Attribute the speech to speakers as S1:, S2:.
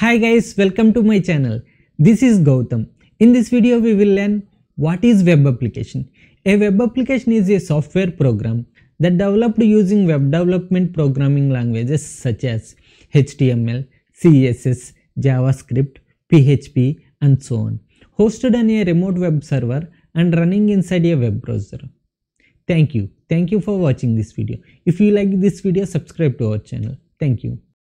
S1: Hi guys, welcome to my channel. This is Gautam. In this video, we will learn what is web application. A web application is a software program that developed using web development programming languages such as HTML, CSS, JavaScript, PHP and so on. Hosted on a remote web server and running inside a web browser. Thank you. Thank you for watching this video. If you like this video, subscribe to our channel. Thank you.